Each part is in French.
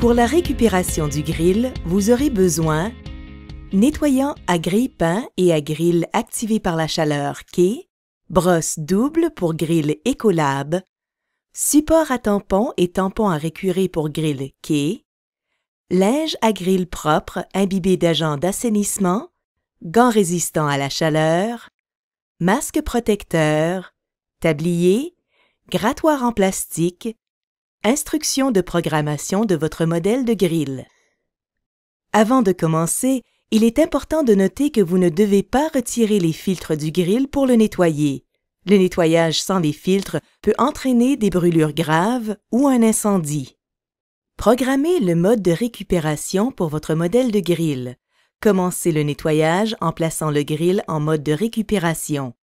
Pour la récupération du grill, vous aurez besoin nettoyant à grille peint et à grille activé par la chaleur K, brosse double pour grille Écolab support à tampon et tampon à récurer pour grille K, linge à grille propre imbibé d'agents d'assainissement, gants résistants à la chaleur, masque protecteur, tablier, grattoir en plastique, Instructions de programmation de votre modèle de grille. Avant de commencer, il est important de noter que vous ne devez pas retirer les filtres du grille pour le nettoyer. Le nettoyage sans les filtres peut entraîner des brûlures graves ou un incendie. Programmez le mode de récupération pour votre modèle de grille. Commencez le nettoyage en plaçant le grille en mode de récupération.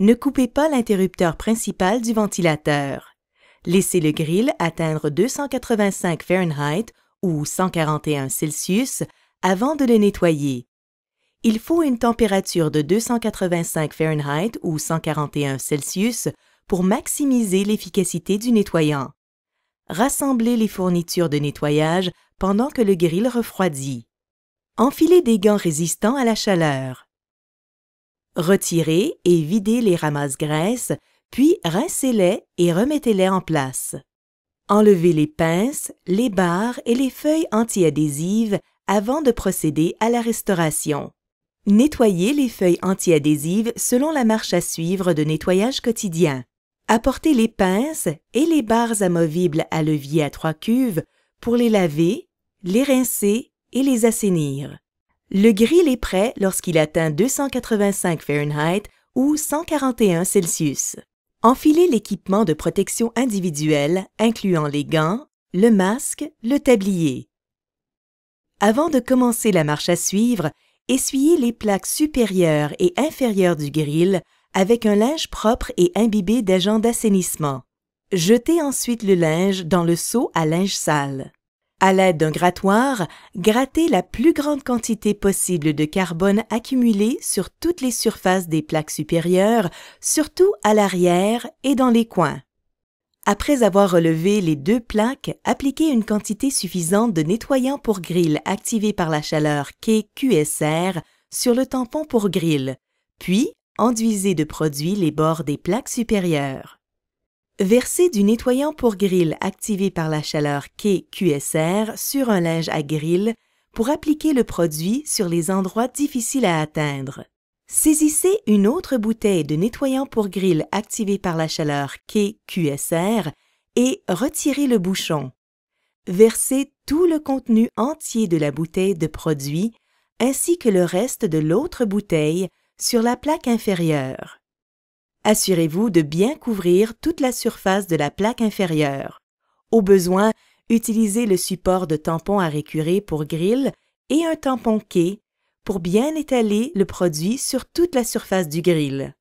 Ne coupez pas l'interrupteur principal du ventilateur. Laissez le grill atteindre 285 Fahrenheit ou 141 Celsius avant de le nettoyer. Il faut une température de 285 Fahrenheit ou 141 Celsius pour maximiser l'efficacité du nettoyant. Rassemblez les fournitures de nettoyage pendant que le grill refroidit. Enfilez des gants résistants à la chaleur. Retirez et videz les ramasses graisses puis rincez-les et remettez-les en place. Enlevez les pinces, les barres et les feuilles antiadhésives avant de procéder à la restauration. Nettoyez les feuilles antiadhésives selon la marche à suivre de nettoyage quotidien. Apportez les pinces et les barres amovibles à levier à trois cuves pour les laver, les rincer et les assainir. Le grill est prêt lorsqu'il atteint 285 Fahrenheit ou 141 Celsius. Enfilez l'équipement de protection individuelle, incluant les gants, le masque, le tablier. Avant de commencer la marche à suivre, essuyez les plaques supérieures et inférieures du grill avec un linge propre et imbibé d'agents d'assainissement. Jetez ensuite le linge dans le seau à linge sale. À l'aide d'un grattoir, grattez la plus grande quantité possible de carbone accumulé sur toutes les surfaces des plaques supérieures, surtout à l'arrière et dans les coins. Après avoir relevé les deux plaques, appliquez une quantité suffisante de nettoyant pour grille activé par la chaleur KQSR sur le tampon pour grille, puis enduisez de produit les bords des plaques supérieures. Versez du nettoyant pour grille activé par la chaleur KqSR sur un linge à grille pour appliquer le produit sur les endroits difficiles à atteindre. Saisissez une autre bouteille de nettoyant pour grille activé par la chaleur QSR et retirez le bouchon. Versez tout le contenu entier de la bouteille de produit ainsi que le reste de l'autre bouteille sur la plaque inférieure assurez-vous de bien couvrir toute la surface de la plaque inférieure. Au besoin, utilisez le support de tampon à récurer pour grille et un tampon quai pour bien étaler le produit sur toute la surface du grille.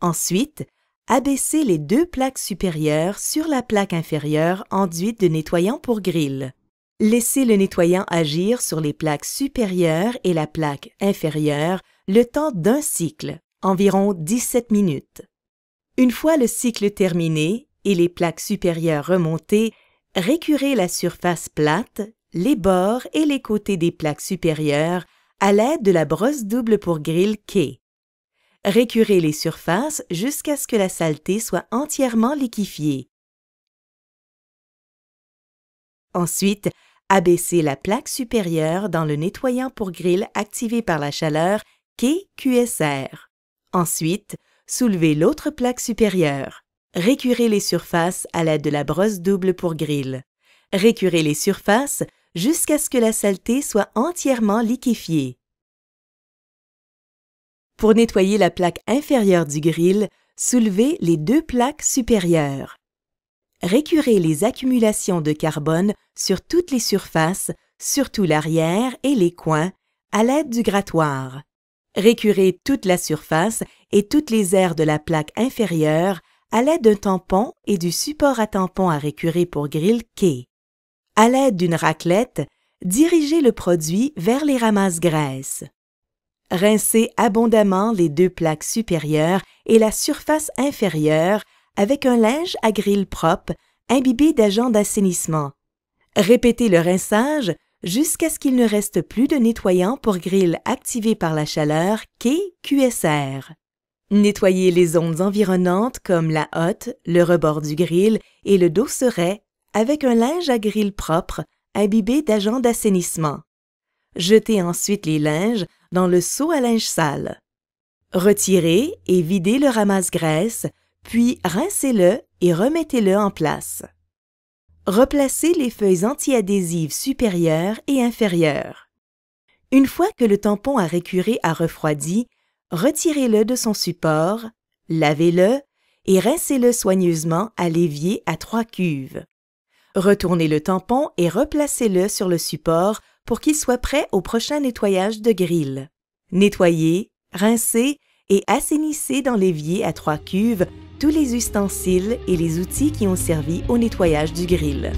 Ensuite, abaissez les deux plaques supérieures sur la plaque inférieure enduite de nettoyant pour grille. Laissez le nettoyant agir sur les plaques supérieures et la plaque inférieure le temps d'un cycle environ 17 minutes. Une fois le cycle terminé et les plaques supérieures remontées, récurez la surface plate, les bords et les côtés des plaques supérieures à l'aide de la brosse double pour grille K. Récurez les surfaces jusqu'à ce que la saleté soit entièrement liquéfiée. Ensuite, abaissez la plaque supérieure dans le nettoyant pour grille activé par la chaleur KQSR. Ensuite, soulevez l'autre plaque supérieure. Récurez les surfaces à l'aide de la brosse double pour grille. Récurez les surfaces jusqu'à ce que la saleté soit entièrement liquéfiée. Pour nettoyer la plaque inférieure du grill, soulevez les deux plaques supérieures. Récurez les accumulations de carbone sur toutes les surfaces, surtout l'arrière et les coins, à l'aide du grattoir. Récurez toute la surface et toutes les aires de la plaque inférieure à l'aide d'un tampon et du support à tampon à récurer pour grille K. À l'aide d'une raclette, dirigez le produit vers les ramasses-graisses. Rincez abondamment les deux plaques supérieures et la surface inférieure avec un linge à grille propre imbibé d'agents d'assainissement. Répétez le rinçage jusqu'à ce qu'il ne reste plus de nettoyant pour grille activé par la chaleur qu'est QSR. Nettoyez les ondes environnantes comme la hotte, le rebord du grill et le dosseret avec un linge à grille propre imbibé d'agents d'assainissement. Jetez ensuite les linges dans le seau à linge sale. Retirez et videz le ramasse-graisse, puis rincez-le et remettez-le en place. Replacez les feuilles antiadhésives supérieures et inférieures. Une fois que le tampon à récuré a refroidi, retirez-le de son support, lavez-le et rincez-le soigneusement à l'évier à trois cuves. Retournez le tampon et replacez-le sur le support pour qu'il soit prêt au prochain nettoyage de grille. Nettoyez, rincez et assainissez dans l'évier à trois cuves tous les ustensiles et les outils qui ont servi au nettoyage du grill.